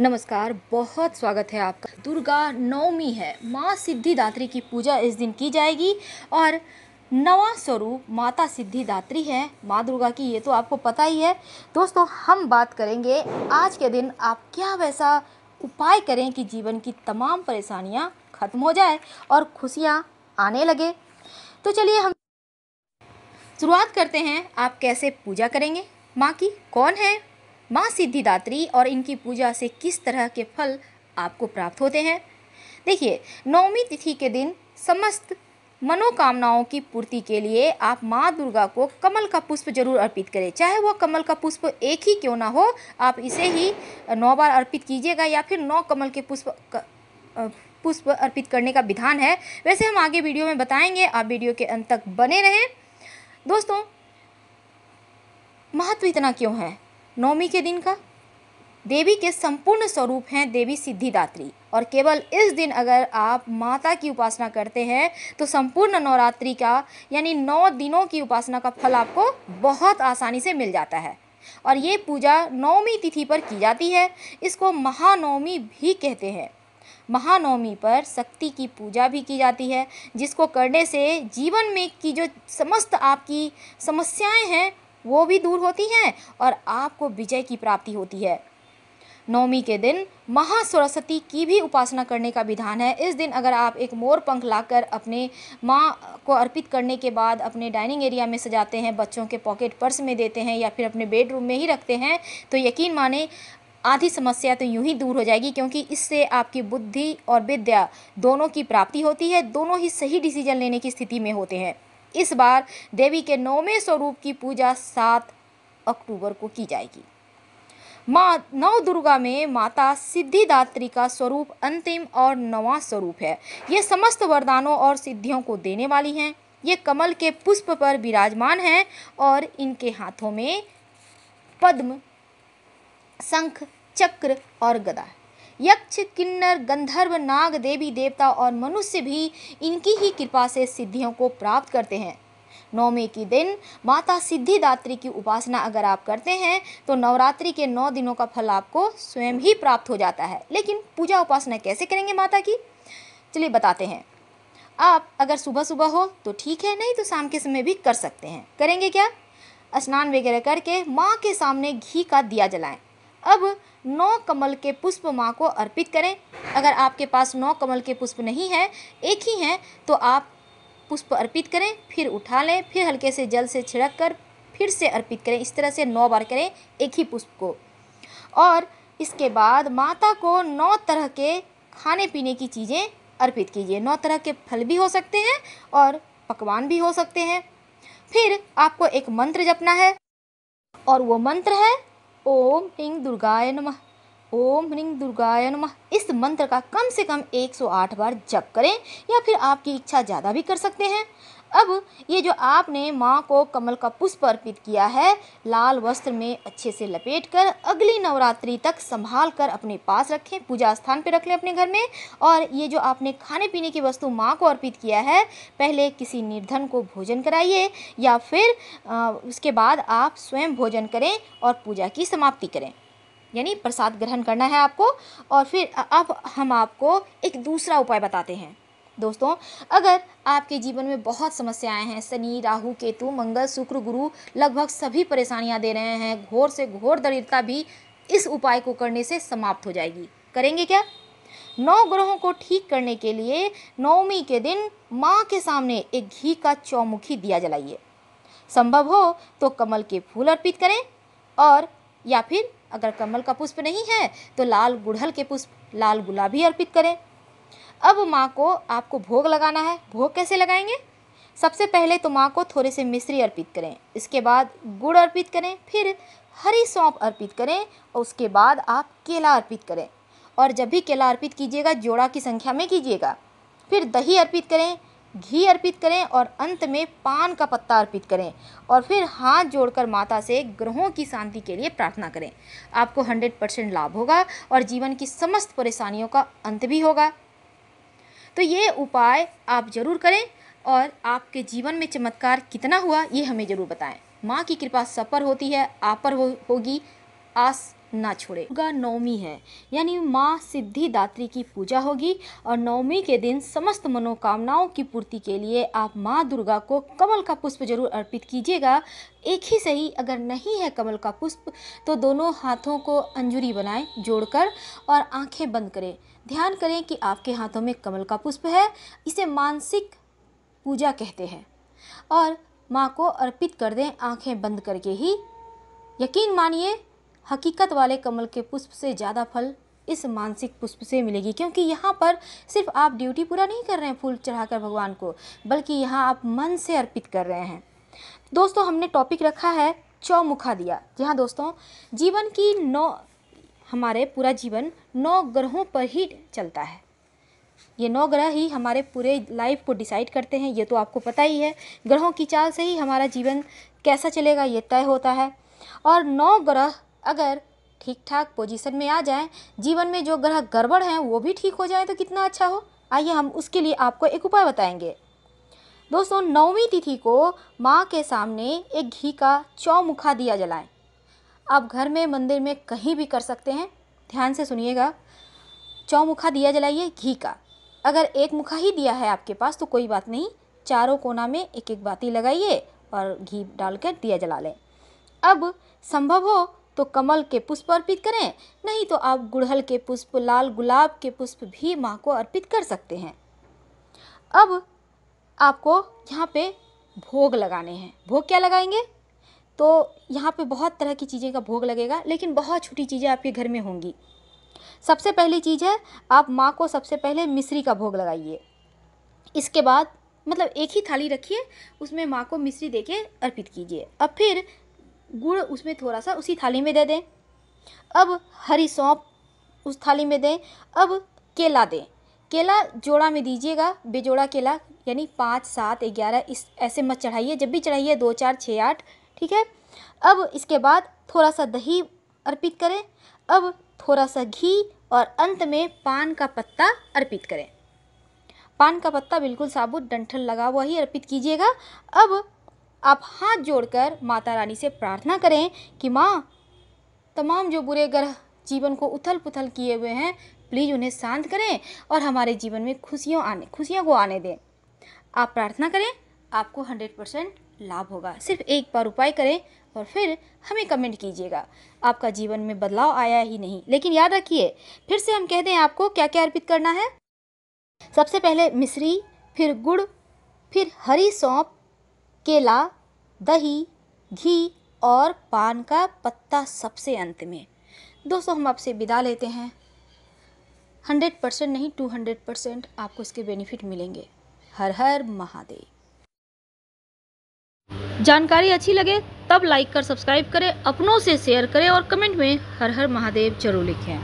नमस्कार बहुत स्वागत है आपका दुर्गा नवमी है माँ सिद्धिदात्री की पूजा इस दिन की जाएगी और नवा स्वरूप माता सिद्धिदात्री है माँ दुर्गा की ये तो आपको पता ही है दोस्तों हम बात करेंगे आज के दिन आप क्या वैसा उपाय करें कि जीवन की तमाम परेशानियाँ खत्म हो जाए और खुशियाँ आने लगे तो चलिए हम शुरुआत करते हैं आप कैसे पूजा करेंगे माँ की कौन है माँ सिद्धिदात्री और इनकी पूजा से किस तरह के फल आपको प्राप्त होते हैं देखिए नवमी तिथि के दिन समस्त मनोकामनाओं की पूर्ति के लिए आप माँ दुर्गा को कमल का पुष्प जरूर अर्पित करें चाहे वह कमल का पुष्प एक ही क्यों ना हो आप इसे ही नौ बार अर्पित कीजिएगा या फिर नौ कमल के पुष्प पुष्प अर्पित करने का विधान है वैसे हम आगे वीडियो में बताएंगे आप वीडियो के अंत तक बने रहें दोस्तों महत्व इतना क्यों है नौमी के दिन का देवी के संपूर्ण स्वरूप हैं देवी सिद्धिदात्री और केवल इस दिन अगर आप माता की उपासना करते हैं तो संपूर्ण नवरात्रि का यानी नौ दिनों की उपासना का फल आपको बहुत आसानी से मिल जाता है और ये पूजा नवमी तिथि पर की जाती है इसको महानवमी भी कहते हैं महानवमी पर शक्ति की पूजा भी की जाती है जिसको करने से जीवन में की जो समस्त आपकी समस्याएं हैं वो भी दूर होती हैं और आपको विजय की प्राप्ति होती है नवमी के दिन महा सरस्वती की भी उपासना करने का विधान है इस दिन अगर आप एक मोर पंख लाकर अपने माँ को अर्पित करने के बाद अपने डाइनिंग एरिया में सजाते हैं बच्चों के पॉकेट पर्स में देते हैं या फिर अपने बेडरूम में ही रखते हैं तो यकीन माने आधी समस्या तो यूं ही दूर हो जाएगी क्योंकि इससे आपकी बुद्धि और विद्या दोनों की प्राप्ति होती है दोनों ही सही डिसीजन लेने की स्थिति में होते हैं इस बार देवी के नौवें स्वरूप की पूजा सात अक्टूबर को की जाएगी माँ नव दुर्गा में माता सिद्धिदात्री का स्वरूप अंतिम और नवा स्वरूप है ये समस्त वरदानों और सिद्धियों को देने वाली हैं ये कमल के पुष्प पर विराजमान हैं और इनके हाथों में पद्म शंख चक्र और गदा है यक्ष किन्नर गंधर्व नाग देवी देवता और मनुष्य भी इनकी ही कृपा से सिद्धियों को प्राप्त करते हैं नौमी के दिन माता सिद्धिदात्री की उपासना अगर आप करते हैं तो नवरात्रि के नौ दिनों का फल आपको स्वयं ही प्राप्त हो जाता है लेकिन पूजा उपासना कैसे करेंगे माता की चलिए बताते हैं आप अगर सुबह सुबह हो तो ठीक है नहीं तो शाम के समय भी कर सकते हैं करेंगे क्या स्नान वगैरह करके माँ के सामने घी का दिया जलाएं अब नौ कमल के पुष्प माँ को अर्पित करें अगर आपके पास नौ कमल के पुष्प नहीं हैं एक ही हैं तो आप पुष्प अर्पित करें फिर उठा लें फिर हल्के से जल से छिड़क कर फिर से अर्पित करें इस तरह से नौ बार करें एक ही पुष्प को और इसके बाद माता को नौ तरह के खाने पीने की चीज़ें अर्पित कीजिए नौ तरह के फल भी हो सकते हैं और पकवान भी हो सकते हैं फिर आपको एक मंत्र जपना है और वो मंत्र है ஓம் ஹிங் துர்காய நம ओम ह्रीं दुर्गाय नमः इस मंत्र का कम से कम 108 बार जप करें या फिर आपकी इच्छा ज़्यादा भी कर सकते हैं अब ये जो आपने माँ को कमल का पुष्प अर्पित किया है लाल वस्त्र में अच्छे से लपेट कर अगली नवरात्रि तक संभाल कर अपने पास रखें पूजा स्थान पर रख लें अपने घर में और ये जो आपने खाने पीने की वस्तु माँ को अर्पित किया है पहले किसी निर्धन को भोजन कराइए या फिर आ, उसके बाद आप स्वयं भोजन करें और पूजा की समाप्ति करें यानी प्रसाद ग्रहण करना है आपको और फिर अब हम आपको एक दूसरा उपाय बताते हैं दोस्तों अगर आपके जीवन में बहुत समस्याएं हैं शनि राहु केतु मंगल शुक्र गुरु लगभग सभी परेशानियां दे रहे हैं घोर से घोर दरिद्रता भी इस उपाय को करने से समाप्त हो जाएगी करेंगे क्या नौ ग्रहों को ठीक करने के लिए नवमी के दिन माँ के सामने एक घी का चौमुखी दिया जलाइए संभव हो तो कमल के फूल अर्पित करें और या फिर अगर कमल का पुष्प नहीं है तो लाल गुड़हल के पुष्प लाल गुलाबी अर्पित करें अब माँ को आपको भोग लगाना है भोग कैसे लगाएंगे सबसे पहले तो माँ को थोड़े से मिश्री अर्पित करें इसके बाद गुड़ अर्पित करें फिर हरी सौंप अर्पित करें और उसके बाद आप केला अर्पित करें और जब भी केला अर्पित कीजिएगा जोड़ा की संख्या में कीजिएगा फिर दही अर्पित करें घी अर्पित करें और अंत में पान का पत्ता अर्पित करें और फिर हाथ जोड़कर माता से ग्रहों की शांति के लिए प्रार्थना करें आपको 100 परसेंट लाभ होगा और जीवन की समस्त परेशानियों का अंत भी होगा तो ये उपाय आप ज़रूर करें और आपके जीवन में चमत्कार कितना हुआ ये हमें ज़रूर बताएं माँ की कृपा सब पर होती है आप पर हो, होगी आस ना छोड़े दुर्गा नवमी है यानी माँ सिद्धिदात्री की पूजा होगी और नवमी के दिन समस्त मनोकामनाओं की पूर्ति के लिए आप माँ दुर्गा को कमल का पुष्प जरूर अर्पित कीजिएगा एक ही सही अगर नहीं है कमल का पुष्प तो दोनों हाथों को अंजुरी बनाएं जोड़कर और आंखें बंद करें ध्यान करें कि आपके हाथों में कमल का पुष्प है इसे मानसिक पूजा कहते हैं और माँ को अर्पित कर दें आंखें बंद करके ही यकीन मानिए हकीकत वाले कमल के पुष्प से ज़्यादा फल इस मानसिक पुष्प से मिलेगी क्योंकि यहाँ पर सिर्फ आप ड्यूटी पूरा नहीं कर रहे हैं फूल चढ़ाकर भगवान को बल्कि यहाँ आप मन से अर्पित कर रहे हैं दोस्तों हमने टॉपिक रखा है चौमुखा दिया जी हाँ दोस्तों जीवन की नौ हमारे पूरा जीवन नौ ग्रहों पर ही चलता है ये नौ ग्रह ही हमारे पूरे लाइफ को डिसाइड करते हैं ये तो आपको पता ही है ग्रहों की चाल से ही हमारा जीवन कैसा चलेगा ये तय होता है और नौ ग्रह अगर ठीक ठाक पोजीशन में आ जाएं जीवन में जो ग्रह गड़बड़ हैं वो भी ठीक हो जाए तो कितना अच्छा हो आइए हम उसके लिए आपको एक उपाय बताएंगे दोस्तों नौवीं तिथि को माँ के सामने एक घी का चौमुखा दिया जलाएं आप घर में मंदिर में कहीं भी कर सकते हैं ध्यान से सुनिएगा चौमुखा दिया जलाइए घी का अगर एक मुखा ही दिया है आपके पास तो कोई बात नहीं चारों कोना में एक एक बाती लगाइए और घी डालकर दिया जला लें अब संभव हो तो कमल के पुष्प अर्पित करें नहीं तो आप गुड़हल के पुष्प लाल गुलाब के पुष्प भी माँ को अर्पित कर सकते हैं अब आपको यहाँ पे भोग लगाने हैं भोग क्या लगाएंगे तो यहाँ पे बहुत तरह की चीज़ें का भोग लगेगा लेकिन बहुत छोटी चीज़ें आपके घर में होंगी सबसे पहली चीज़ है आप माँ को सबसे पहले मिश्री का भोग लगाइए इसके बाद मतलब एक ही थाली रखिए उसमें माँ को मिश्री देके अर्पित कीजिए अब फिर गुड़ उसमें थोड़ा सा उसी थाली में दे दें अब हरी सौंप उस थाली में दें अब केला दें केला जोड़ा में दीजिएगा बेजोड़ा केला यानी पाँच सात ग्यारह इस ऐसे मत चढ़ाइए जब भी चढ़ाइए दो चार छः आठ ठीक है अब इसके बाद थोड़ा सा दही अर्पित करें अब थोड़ा सा घी और अंत में पान का पत्ता अर्पित करें पान का पत्ता बिल्कुल साबुत डंठल लगा हुआ ही अर्पित कीजिएगा अब आप हाथ जोड़कर माता रानी से प्रार्थना करें कि माँ तमाम जो बुरे ग्रह जीवन को उथल पुथल किए हुए हैं प्लीज़ उन्हें शांत करें और हमारे जीवन में खुशियों आने खुशियों को आने दें आप प्रार्थना करें आपको हंड्रेड परसेंट लाभ होगा सिर्फ एक बार उपाय करें और फिर हमें कमेंट कीजिएगा आपका जीवन में बदलाव आया ही नहीं लेकिन याद रखिए फिर से हम कह दें आपको क्या क्या अर्पित करना है सबसे पहले मिश्री फिर गुड़ फिर हरी सौंप केला दही घी और पान का पत्ता सबसे अंत में दोस्तों हम आपसे विदा लेते हैं हंड्रेड परसेंट नहीं टू हंड्रेड परसेंट आपको इसके बेनिफिट मिलेंगे हर हर महादेव जानकारी अच्छी लगे तब लाइक कर सब्सक्राइब करें अपनों से शेयर करें और कमेंट में हर हर महादेव जरूर लिखें